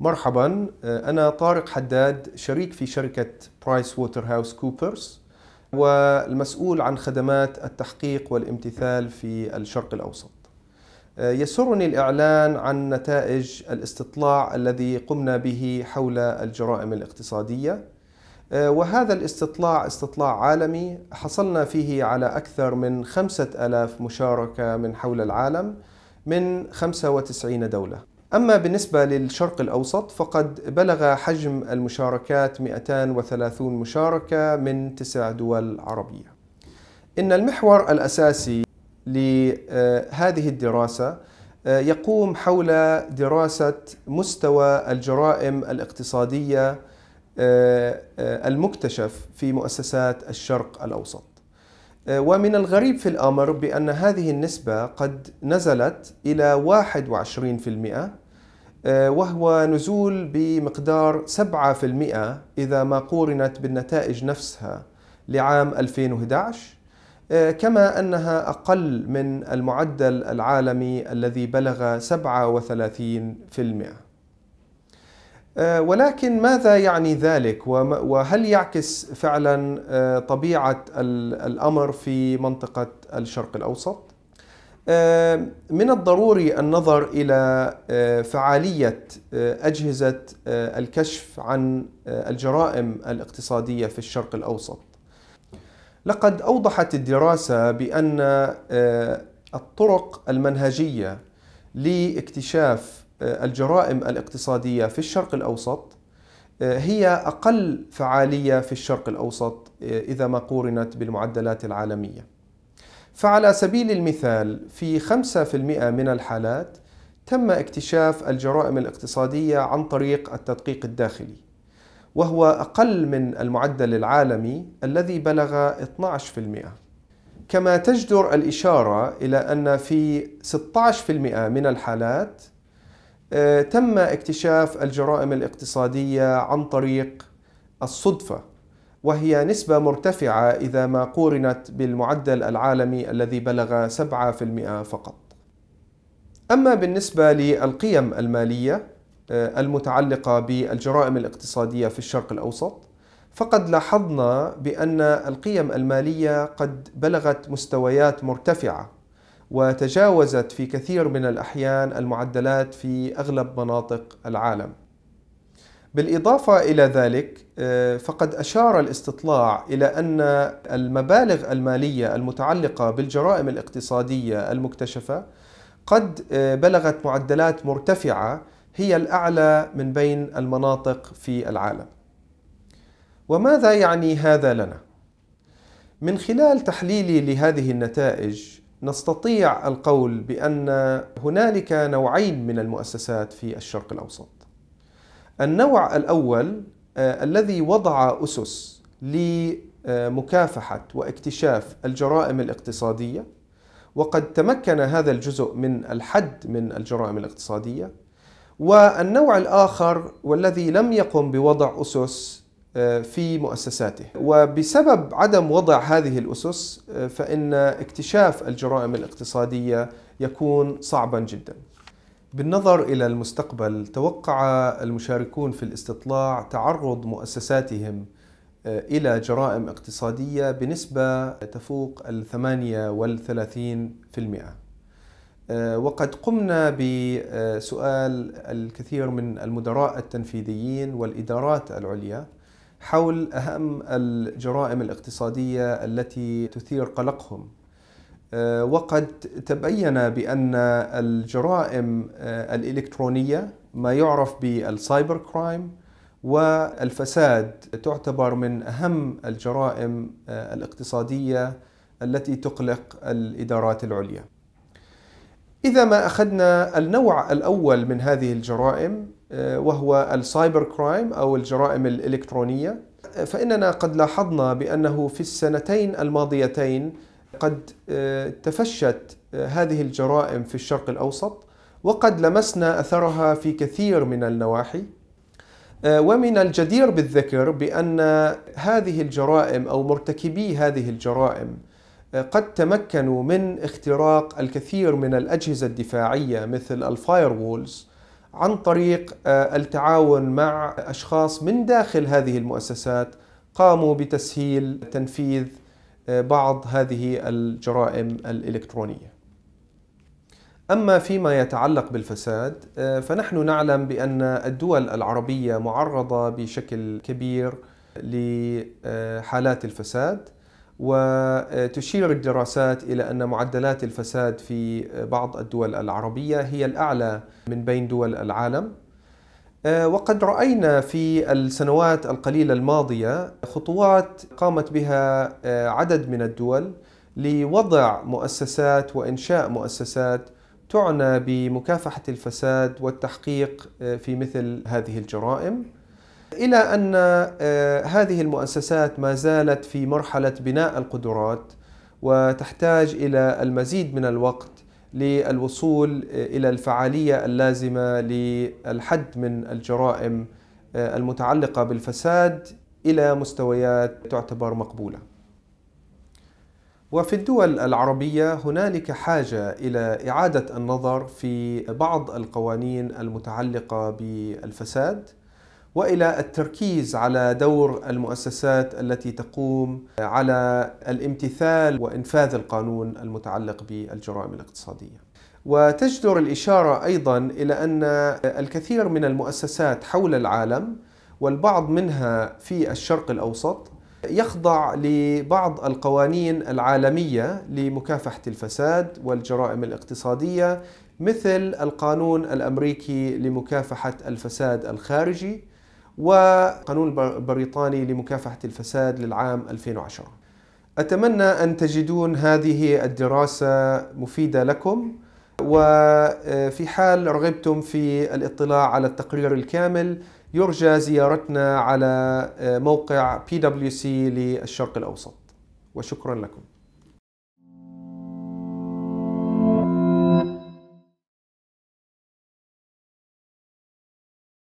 مرحبا آه، أنا طارق حداد شريك في شركة برايس ووتر هاوس كوبرز والمسؤول عن خدمات التحقيق والامتثال في الشرق الأوسط آه، يسرني الإعلان عن نتائج الاستطلاع الذي قمنا به حول الجرائم الاقتصادية آه، وهذا الاستطلاع استطلاع عالمي حصلنا فيه على أكثر من خمسة ألاف مشاركة من حول العالم من 95 دولة أما بالنسبة للشرق الأوسط فقد بلغ حجم المشاركات 230 مشاركة من تسع دول عربية إن المحور الأساسي لهذه الدراسة آه، يقوم حول دراسة مستوى الجرائم الاقتصادية آه، آه، المكتشف في مؤسسات الشرق الأوسط آه، ومن الغريب في الأمر بأن هذه النسبة قد نزلت إلى 21% آه، وهو نزول بمقدار 7% إذا ما قورنت بالنتائج نفسها لعام 2011 آه، كما أنها أقل من المعدل العالمي الذي بلغ 37% آه، ولكن ماذا يعني ذلك وهل يعكس فعلا آه، طبيعة الأمر في منطقة الشرق الأوسط؟ آه، من الضروري النظر إلى فعالية أجهزة الكشف عن الجرائم الاقتصادية في الشرق الأوسط لقد أوضحت الدراسة بأن الطرق المنهجية لاكتشاف آه، الجرائم الاقتصادية في الشرق الأوسط آه، هي أقل فعالية في الشرق الأوسط آه، إذا ما قورنت بالمعدلات العالمية فعلى سبيل المثال في 5% من الحالات تم اكتشاف الجرائم الاقتصادية عن طريق التدقيق الداخلي وهو أقل من المعدل العالمي الذي بلغ 12% كما تجدر الإشارة إلى أن في 16% من الحالات آه، تم اكتشاف الجرائم الاقتصادية عن طريق الصدفة وهي نسبة مرتفعة إذا ما قورنت بالمعدل العالمي الذي بلغ 7% فقط. أما بالنسبة للقيم المالية آه، المتعلقة بالجرائم الاقتصادية في الشرق الأوسط فقد لاحظنا بأن القيم المالية قد بلغت مستويات مرتفعة وتجاوزت في كثير من الأحيان المعدلات في أغلب مناطق العالم. بالإضافة إلى ذلك آه، فقد أشار الاستطلاع إلى أن المبالغ المالية المتعلقة بالجرائم الاقتصادية المكتشفة قد آه، بلغت معدلات مرتفعة هي الأعلى من بين المناطق في العالم. وماذا يعني هذا لنا؟ من خلال تحليلي لهذه النتائج نستطيع القول بان هنالك نوعين من المؤسسات في الشرق الاوسط. النوع الاول آه، الذي وضع اسس لمكافحه واكتشاف الجرائم الاقتصاديه وقد تمكن هذا الجزء من الحد من الجرائم الاقتصاديه والنوع الاخر والذي لم يقم بوضع اسس آه، في مؤسساته وبسبب عدم وضع هذه الأسس آه، فإن اكتشاف الجرائم الاقتصادية يكون صعبا جدا بالنظر إلى المستقبل توقع المشاركون في الاستطلاع تعرض مؤسساتهم آه، إلى جرائم اقتصادية بنسبة تفوق الثمانية والثلاثين في المئة وقد قمنا بسؤال الكثير من المدراء التنفيذيين والإدارات العليا حول أهم الجرائم الاقتصادية التي تثير قلقهم آه، وقد تبين بأن الجرائم آه، الإلكترونية ما يعرف بالسايبر كرايم والفساد تعتبر من أهم الجرائم آه، الاقتصادية التي تقلق الإدارات العليا إذا ما أخذنا النوع الأول من هذه الجرائم آه، وهو السايبر كرايم أو الجرائم الإلكترونية فإننا قد لاحظنا بأنه في السنتين الماضيتين قد آه، تفشت آه، هذه الجرائم في الشرق الأوسط وقد لمسنا أثرها في كثير من النواحي ومن الجدير بالذكر بأن هذه الجرائم أو مرتكبي هذه الجرائم قد تمكنوا من اختراق الكثير من الأجهزة الدفاعية مثل الفاير وولز عن طريق آه، التعاون مع اشخاص من داخل هذه المؤسسات قاموا بتسهيل تنفيذ آه، بعض هذه الجرائم الالكترونيه. اما فيما يتعلق بالفساد آه، فنحن نعلم بان الدول العربيه معرضه بشكل كبير لحالات الفساد وتشير الدراسات إلى أن معدلات الفساد في بعض الدول العربية هي الأعلى من بين دول العالم آه، وقد رأينا في السنوات القليلة الماضية خطوات قامت بها آه، عدد من الدول لوضع مؤسسات وإنشاء مؤسسات تعنى بمكافحة الفساد والتحقيق آه، في مثل هذه الجرائم إلى أن آه، هذه المؤسسات ما زالت في مرحلة بناء القدرات وتحتاج إلى المزيد من الوقت للوصول آه، إلى الفعالية اللازمة للحد من الجرائم آه، المتعلقة بالفساد إلى مستويات تعتبر مقبولة. وفي الدول العربية هنالك حاجة إلى إعادة النظر في بعض القوانين المتعلقة بالفساد والى التركيز على دور المؤسسات التي تقوم على الامتثال وانفاذ القانون المتعلق بالجرائم الاقتصاديه. وتجدر الاشاره ايضا الى ان الكثير من المؤسسات حول العالم والبعض منها في الشرق الاوسط يخضع لبعض القوانين العالميه لمكافحه الفساد والجرائم الاقتصاديه مثل القانون الامريكي لمكافحه الفساد الخارجي وقانون البريطاني لمكافحة الفساد للعام 2010 أتمنى أن تجدون هذه الدراسة مفيدة لكم وفي حال رغبتم في الاطلاع على التقرير الكامل يرجى زيارتنا على موقع PwC للشرق الأوسط وشكرا لكم